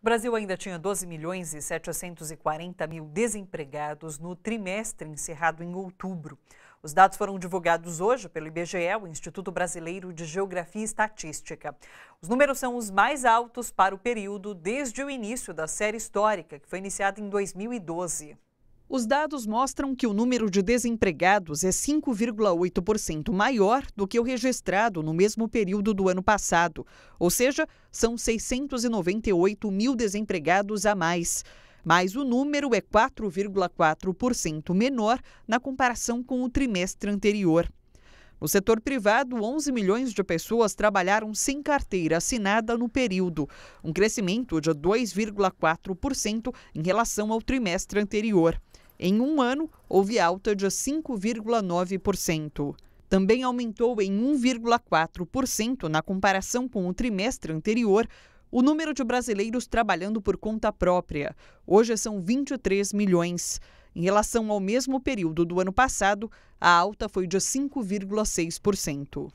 O Brasil ainda tinha 12 milhões e 740 mil desempregados no trimestre encerrado em outubro. Os dados foram divulgados hoje pelo IBGE, o Instituto Brasileiro de Geografia e Estatística. Os números são os mais altos para o período desde o início da série histórica, que foi iniciada em 2012. Os dados mostram que o número de desempregados é 5,8% maior do que o registrado no mesmo período do ano passado, ou seja, são 698 mil desempregados a mais. Mas o número é 4,4% menor na comparação com o trimestre anterior. No setor privado, 11 milhões de pessoas trabalharam sem carteira assinada no período, um crescimento de 2,4% em relação ao trimestre anterior. Em um ano, houve alta de 5,9%. Também aumentou em 1,4% na comparação com o trimestre anterior, o número de brasileiros trabalhando por conta própria. Hoje são 23 milhões. Em relação ao mesmo período do ano passado, a alta foi de 5,6%.